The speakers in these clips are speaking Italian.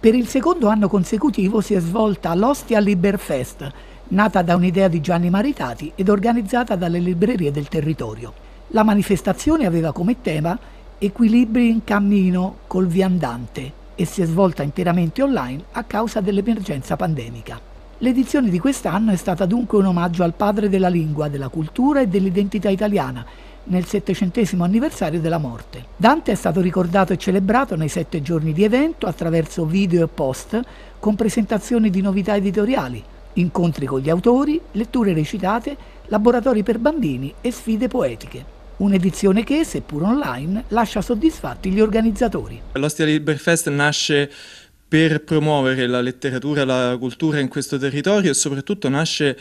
Per il secondo anno consecutivo si è svolta l'Ostia Liberfest, nata da un'idea di Gianni Maritati ed organizzata dalle librerie del territorio. La manifestazione aveva come tema Equilibri in cammino col viandante e si è svolta interamente online a causa dell'emergenza pandemica. L'edizione di quest'anno è stata dunque un omaggio al padre della lingua, della cultura e dell'identità italiana nel settecentesimo anniversario della morte. Dante è stato ricordato e celebrato nei sette giorni di evento attraverso video e post con presentazioni di novità editoriali, incontri con gli autori, letture recitate, laboratori per bambini e sfide poetiche. Un'edizione che, seppur online, lascia soddisfatti gli organizzatori. L'Ostia Liberfest nasce per promuovere la letteratura e la cultura in questo territorio e soprattutto nasce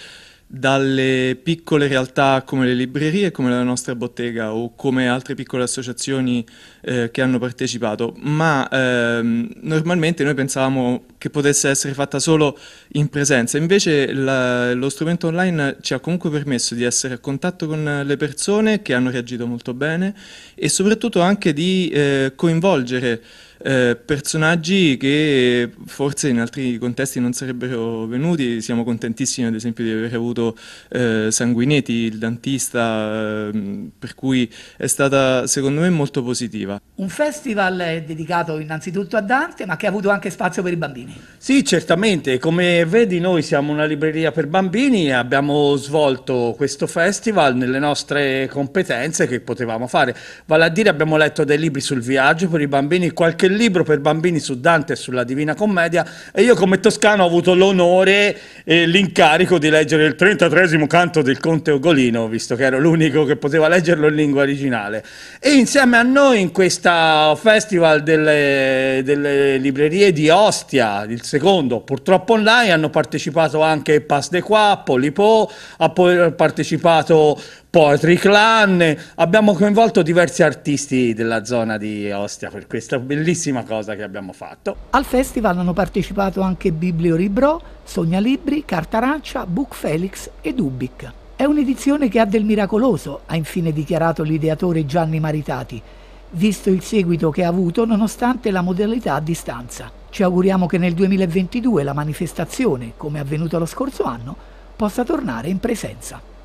dalle piccole realtà come le librerie, come la nostra bottega o come altre piccole associazioni eh, che hanno partecipato, ma ehm, normalmente noi pensavamo che potesse essere fatta solo in presenza, invece la, lo strumento online ci ha comunque permesso di essere a contatto con le persone che hanno reagito molto bene e soprattutto anche di eh, coinvolgere eh, personaggi che forse in altri contesti non sarebbero venuti, siamo contentissimi ad esempio di aver avuto eh, Sanguinetti, il dantista, ehm, per cui è stata secondo me molto positiva. Un festival dedicato innanzitutto a Dante ma che ha avuto anche spazio per i bambini. Sì certamente, come vedi noi siamo una libreria per bambini e abbiamo svolto questo festival nelle nostre competenze che potevamo fare, vale a dire abbiamo letto dei libri sul viaggio per i bambini, qualche il libro per bambini su Dante e sulla Divina Commedia e io come toscano ho avuto l'onore e l'incarico di leggere il 33 canto del Conte Ugolino, visto che ero l'unico che poteva leggerlo in lingua originale. E insieme a noi in questo festival delle, delle librerie di Ostia, il secondo purtroppo online, hanno partecipato anche Pas de Qua, Polipo, ha partecipato Poetry Clan, abbiamo coinvolto diversi artisti della zona di Ostia per questa bellissima bellissima cosa che abbiamo fatto. Al festival hanno partecipato anche Biblioribro, Sogna Libri, Carta Arancia, Book Felix e Dubic. È un'edizione che ha del miracoloso, ha infine dichiarato l'ideatore Gianni Maritati, visto il seguito che ha avuto nonostante la modalità a distanza. Ci auguriamo che nel 2022 la manifestazione, come avvenuto lo scorso anno, possa tornare in presenza.